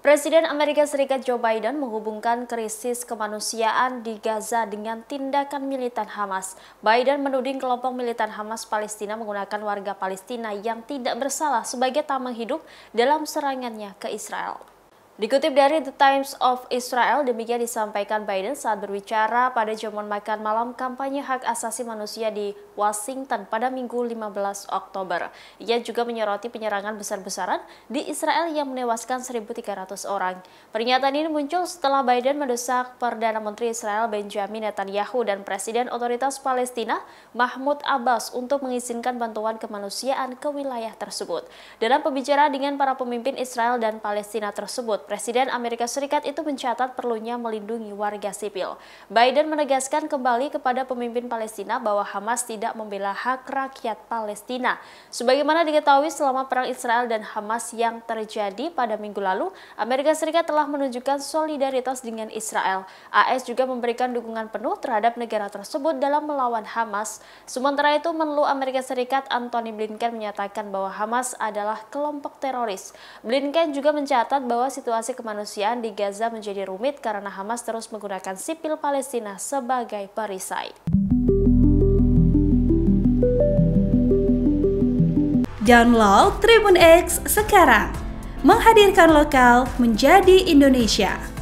Presiden Amerika Serikat Joe Biden menghubungkan krisis kemanusiaan di Gaza dengan tindakan militan Hamas. Biden menuding kelompok militan Hamas Palestina menggunakan warga Palestina yang tidak bersalah sebagai tameng hidup dalam serangannya ke Israel. Dikutip dari The Times of Israel, demikian disampaikan Biden saat berbicara pada jamuan makan malam kampanye hak asasi manusia di Washington pada Minggu 15 Oktober. Ia juga menyoroti penyerangan besar-besaran di Israel yang menewaskan 1.300 orang. Pernyataan ini muncul setelah Biden mendesak Perdana Menteri Israel Benjamin Netanyahu dan Presiden Otoritas Palestina Mahmud Abbas untuk mengizinkan bantuan kemanusiaan ke wilayah tersebut. Dalam pembicaraan dengan para pemimpin Israel dan Palestina tersebut, Presiden Amerika Serikat itu mencatat perlunya melindungi warga sipil. Biden menegaskan kembali kepada pemimpin Palestina bahwa Hamas tidak membela hak rakyat Palestina. Sebagaimana diketahui selama perang Israel dan Hamas yang terjadi pada minggu lalu, Amerika Serikat telah menunjukkan solidaritas dengan Israel. AS juga memberikan dukungan penuh terhadap negara tersebut dalam melawan Hamas. Sementara itu, Menlu Amerika Serikat Antony Blinken menyatakan bahwa Hamas adalah kelompok teroris. Blinken juga mencatat bahwa situasi situasi kemanusiaan di Gaza menjadi rumit karena Hamas terus menggunakan sipil Palestina sebagai perisai. Download Tribun X sekarang, menghadirkan lokal menjadi Indonesia.